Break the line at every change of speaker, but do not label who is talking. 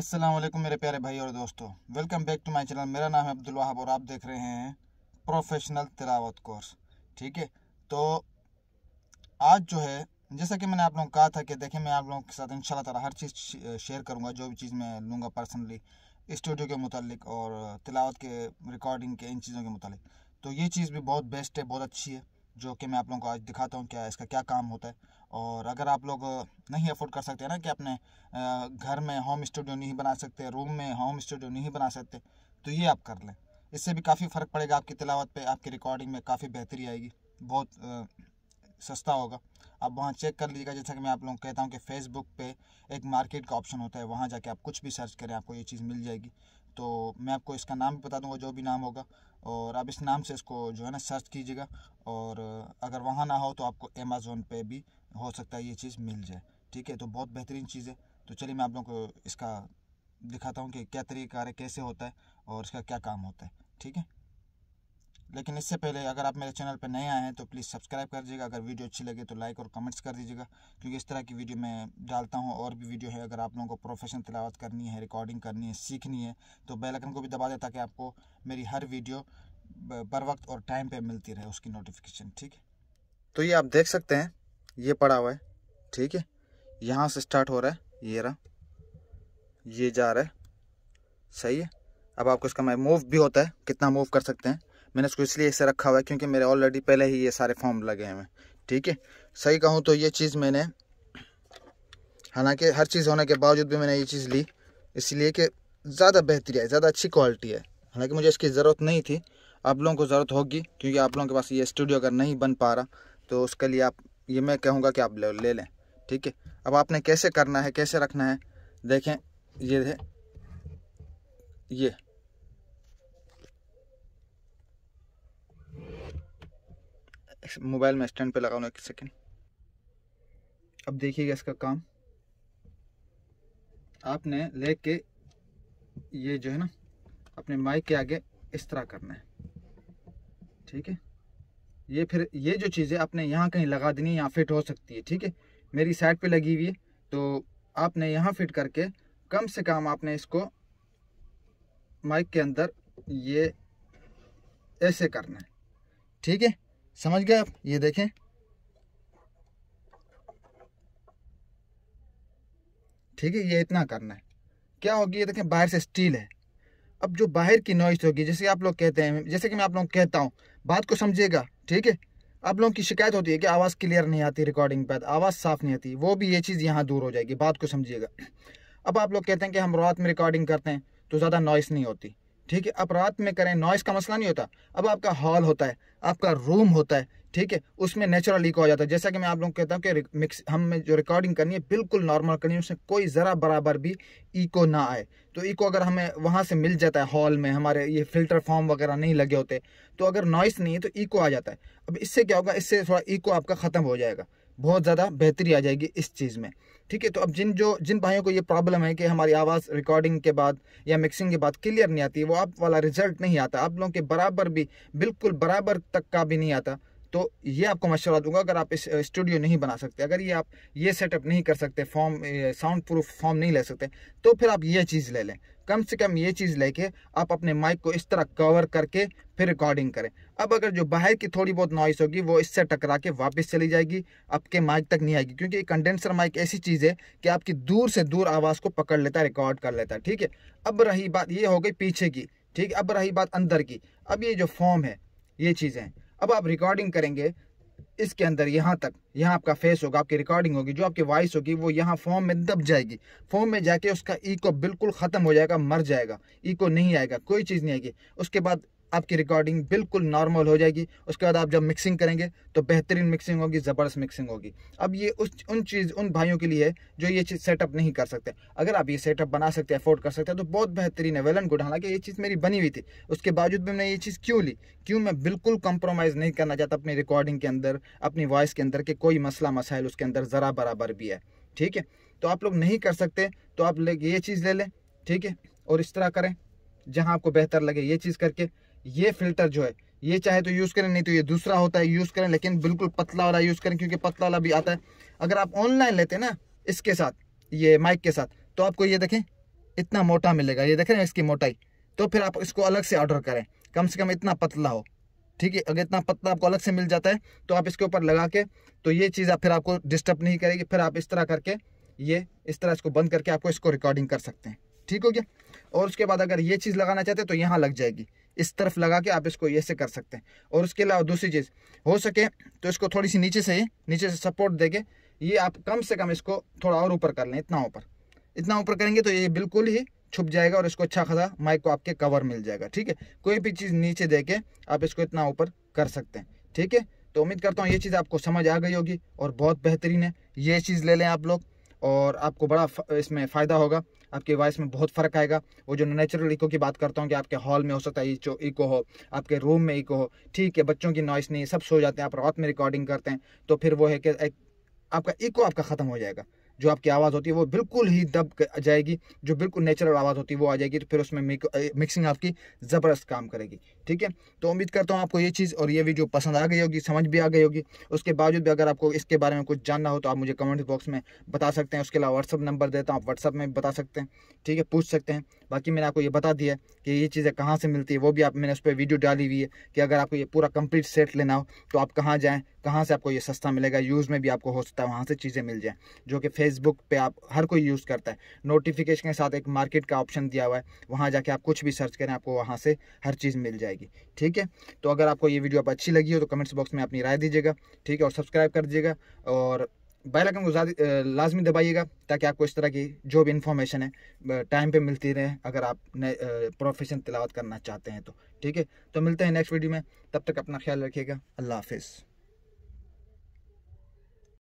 अस्सलाम वालेकुम मेरे प्यारे भाई और दोस्तों welcome back to my channel मेरा नाम है अब्दुल वहाब और आप देख रहे हैं प्रोफेशनल तिलावत कोर्स ठीक है तो आज जो है जैसा कि मैंने आप लोगों को कहा था कि देखें मैं आप लोगों के साथ इन ताला हर चीज़ शेयर करूँगा जो भी चीज़ मैं लूँगा पर्सनली स्टूडियो के मतलब और तिलावत के रिकॉर्डिंग के इन चीज़ों के मतलब तो ये चीज़ भी बहुत बेस्ट है बहुत अच्छी है जो कि मैं आप लोगों को आज दिखाता हूँ क्या इसका क्या काम होता है और अगर आप लोग नहीं अफोर्ड कर सकते ना कि अपने घर में होम स्टूडियो नहीं बना सकते रूम में होम स्टूडियो नहीं बना सकते तो ये आप कर लें इससे भी काफ़ी फ़र्क पड़ेगा आपकी तिलावत पे आपकी रिकॉर्डिंग में काफ़ी बेहतरी आएगी बहुत सस्ता होगा आप वहाँ चेक कर लीजिएगा जैसा कि मैं आप लोगों को कहता हूँ कि फेसबुक पे एक मार्केट का ऑप्शन होता है वहाँ जाके आप कुछ भी सर्च करें आपको ये चीज़ मिल जाएगी तो मैं आपको इसका नाम भी बता दूँगा जो भी नाम होगा और आप इस नाम से इसको जो है ना सर्च कीजिएगा और अगर वहाँ ना हो तो आपको अमेज़ोन पे भी हो सकता है ये चीज़ मिल जाए ठीक है तो बहुत बेहतरीन चीज़ है तो चलिए मैं आप लोगों को इसका दिखाता हूँ कि क्या तरीका है कैसे होता है और इसका क्या काम होता है ठीक है लेकिन इससे पहले अगर आप मेरे चैनल पर नए आए हैं तो प्लीज़ सब्सक्राइब कर दीजिएगा अगर वीडियो अच्छी लगे तो लाइक और कमेंट्स कर दीजिएगा क्योंकि इस तरह की वीडियो मैं डालता हूँ और भी वीडियो है अगर आप लोगों को प्रोफेशनल तलावत करनी है रिकॉर्डिंग करनी है सीखनी है तो बेलकन को भी दबा दें ताकि आपको मेरी हर वीडियो बर वक्त और टाइम पर मिलती रहे उसकी नोटिफिकेशन ठीक है तो ये आप देख सकते हैं ये पड़ा हुआ है ठीक है यहाँ से स्टार्ट हो रहा है ये रहा ये जा रहा है सही है अब आपको इसका मैं मूव भी होता है कितना मूव कर सकते हैं मैंने इसको इसलिए ऐसे रखा हुआ है क्योंकि मेरे ऑलरेडी पहले ही ये सारे फॉर्म लगे हुए हैं ठीक है सही कहूँ तो ये चीज़ मैंने हालांकि हर चीज़ होने के बावजूद भी मैंने ये चीज़ ली इसलिए कि ज़्यादा बेहतरी है ज़्यादा अच्छी क्वालिटी है हालांकि मुझे इसकी ज़रूरत नहीं थी आप लोगों को ज़रूरत होगी क्योंकि आप लोगों के पास ये स्टूडियो अगर नहीं बन पा रहा तो उसके लिए आप ये मैं कहूँगा कि आप ले, ले लें ठीक है अब आपने कैसे करना है कैसे रखना है देखें ये है ये मोबाइल में स्टैंड पे लगा लो एक सेकेंड अब देखिएगा इसका काम आपने ले के ये जो है ना अपने माइक के आगे इस तरह करना है ठीक है ये फिर ये जो चीज़ें आपने यहाँ कहीं लगा देनी यहाँ फिट हो सकती है ठीक है मेरी साइड पे लगी हुई है तो आपने यहाँ फिट करके कम से कम आपने इसको माइक के अंदर ये ऐसे करना है ठीक है समझ गए आप ये देखें ठीक है ये इतना करना है क्या होगी ये देखें बाहर से स्टील है अब जो बाहर की नॉइस होगी जैसे आप लोग कहते हैं जैसे कि मैं आप लोग कहता हूँ बात को समझिएगा ठीक है आप लोगों की शिकायत होती है कि आवाज़ क्लियर नहीं आती रिकॉर्डिंग पर आवाज़ साफ़ नहीं आती वो भी ये चीज़ यहाँ दूर हो जाएगी बात को समझिएगा अब आप लोग कहते हैं कि हम रात में रिकॉर्डिंग करते हैं तो ज़्यादा नॉइस नहीं होती ठीक है आप रात में करें नॉइस का मसला नहीं होता अब आपका हॉल होता है आपका रूम होता है ठीक है उसमें नेचुरल लीक हो जाता है जैसा कि मैं आप लोग कहता हूँ कि मिक्स हमें जो रिकॉर्डिंग करनी है बिल्कुल नॉर्मल करनी है उसमें कोई ज़रा बराबर भी ईको ना आए तो ईको अगर हमें वहाँ से मिल जाता है हॉल में हमारे ये फिल्टर फॉर्म वगैरह नहीं लगे होते तो अगर नॉइस नहीं है तो ईको आ जाता है अब इससे क्या होगा इससे थोड़ा ईको आपका ख़त्म हो जाएगा बहुत ज़्यादा बेहतरी आ जाएगी इस चीज़ में ठीक है तो अब जिन जो जिन भाइयों को ये प्रॉब्लम है कि हमारी आवाज़ रिकॉर्डिंग के बाद या मिक्सिंग के बाद क्लियर नहीं आती वो आप वाला रिजल्ट नहीं आता आप लोगों के बराबर भी बिल्कुल बराबर तक का भी नहीं आता तो ये आपको मशवरा दूंगा अगर आप इस स्टूडियो नहीं बना सकते अगर ये आप ये सेटअप नहीं कर सकते फॉर्म साउंड प्रूफ फॉर्म नहीं ले सकते तो फिर आप ये चीज़ ले लें कम से कम ये चीज़ लेके आप अपने माइक को इस तरह कवर करके फिर रिकॉर्डिंग करें अब अगर जो बाहर की थोड़ी बहुत नॉइस होगी वो इससे टकरा के वापस चली जाएगी आपके माइक तक नहीं आएगी क्योंकि कंडेंसर माइक ऐसी चीज़ है कि आपकी दूर से दूर आवाज़ को पकड़ लेता है रिकॉर्ड कर लेता है ठीक है अब रही बात ये हो गई पीछे की ठीक अब रही बात अंदर की अब ये जो फॉर्म है ये चीज़ें अब आप रिकॉर्डिंग करेंगे इसके अंदर यहाँ तक यहाँ आपका फेस होगा आपकी रिकॉर्डिंग होगी जो आपकी वॉइस होगी वो यहाँ फॉर्म में दब जाएगी फॉर्म में जाके उसका ईको बिल्कुल ख़त्म हो जाएगा मर जाएगा ईको नहीं आएगा कोई चीज़ नहीं आएगी उसके बाद आपकी रिकॉर्डिंग बिल्कुल नॉर्मल हो जाएगी उसके बाद आप जब मिक्सिंग करेंगे तो बेहतरीन मिक्सिंग होगी ज़बरदस्त मिक्सिंग होगी अब ये उस उन चीज़ उन भाइयों के लिए है जो ये चीज़ सेटअप नहीं कर सकते अगर आप ये सेटअप बना सकते अफोर्ड कर सकते हैं तो बहुत बेहतरीन है वेल एंड गुड हालांकि ये चीज़ मेरी बनी हुई थी उसके बावजूद भी मैंने ये चीज़ क्यों ली क्यों मैं बिल्कुल कॉम्प्रोमाइज़ नहीं करना चाहता अपनी रिकॉर्डिंग के अंदर अपनी वॉइस के अंदर कि कोई मसला मसाइल उसके अंदर ज़रा बराबर भी है ठीक है तो आप लोग नहीं कर सकते तो आप ये चीज़ ले लें ठीक है और इस तरह करें जहाँ आपको बेहतर लगे ये चीज़ करके ये फिल्टर जो है ये चाहे तो यूज़ करें नहीं तो ये दूसरा होता है यूज़ करें लेकिन बिल्कुल पतला वाला यूज़ करें क्योंकि पतला वाला भी आता है अगर आप ऑनलाइन लेते हैं ना इसके साथ ये माइक के साथ तो आपको ये देखें इतना मोटा मिलेगा ये देख रहे हैं इसकी मोटाई तो फिर आप इसको अलग से ऑर्डर करें कम से कम इतना पतला हो ठीक है अगर इतना पतला आपको अलग से मिल जाता है तो आप इसके ऊपर लगा के तो ये चीज़ आप फिर आपको डिस्टर्ब नहीं करेगी फिर आप इस तरह करके ये इस तरह इसको बंद करके आपको इसको रिकॉर्डिंग कर सकते हैं ठीक हो गया और उसके बाद अगर ये चीज़ लगाना चाहते हैं तो यहाँ लग जाएगी इस तरफ लगा के आप इसको ऐसे कर सकते हैं और उसके अलावा दूसरी चीज़ हो सके तो इसको थोड़ी सी नीचे से ही नीचे से सपोर्ट के ये आप कम से कम इसको थोड़ा और ऊपर कर लें इतना ऊपर इतना ऊपर करेंगे तो ये बिल्कुल ही छुप जाएगा और इसको अच्छा खासा माइक को आपके कवर मिल जाएगा ठीक है कोई भी चीज़ नीचे दे के आप इसको इतना ऊपर कर सकते हैं ठीक है तो उम्मीद करता हूँ ये चीज़ आपको समझ आ गई होगी और बहुत बेहतरीन है ये चीज़ ले लें आप लोग और आपको बड़ा इसमें फ़ायदा होगा आपकी वॉइस में बहुत फ़र्क आएगा वो जो नेचुरल इको की बात करता हूँ कि आपके हॉल में हो सकता है जो इको हो आपके रूम में इको हो ठीक है बच्चों की नॉइस नहीं सब सो जाते हैं आप रात में रिकॉर्डिंग करते हैं तो फिर वो है कि आपका इको आपका ख़त्म हो जाएगा जो आपकी आवाज़ होती है वो बिल्कुल ही दब जाएगी जो बिल्कुल नेचुरल आवाज़ होती है वो आ जाएगी तो फिर उसमें मिक्सिंग आपकी ज़बरदस्त काम करेगी ठीक है तो उम्मीद करता हूँ आपको ये चीज़ और ये वीडियो पसंद आ गई होगी समझ भी आ गई होगी उसके बावजूद भी अगर आपको इसके बारे में कुछ जानना हो तो आप मुझे कमेंट बॉक्स में बता सकते हैं उसके अलावा व्हाट्सअप नंबर देता हूँ आप व्हाट्सअप में बता सकते हैं ठीक है पूछ सकते हैं बाकी मैंने आपको ये बता दिया कि ये चीज़ें कहाँ से मिलती है वो भी आप मैंने उस पर वीडियो डाली हुई है कि अगर आपको ये पूरा कंप्लीट सेट लेना हो तो आप कहाँ जाएँ कहाँ से आपको ये सस्ता मिलेगा यूज़ में भी आपको हो सकता है वहाँ से चीज़ें मिल जाएँ जो कि फेसबुक पे आप हर कोई यूज़ करता है नोटिफिकेशन के साथ एक मार्केट का ऑप्शन दिया हुआ है वहाँ जाके आप कुछ भी सर्च करें आपको वहाँ से हर चीज़ मिल जाएगी ठीक है तो अगर आपको ये वीडियो आप अच्छी लगी हो तो कमेंट्स बॉक्स में अपनी राय दीजिएगा ठीक है और सब्सक्राइब कर दीजिएगा और बेल आइकन को लाजमी दबाइएगा ताकि आपको इस तरह की जो भी इन्फॉर्मेशन है टाइम पे मिलती रहे अगर आप प्रोफेशन तिलावत करना चाहते हैं तो ठीक है तो मिलते हैं नेक्स्ट वीडियो में तब तक अपना ख्याल रखिएगा अल्लाह हाफिज़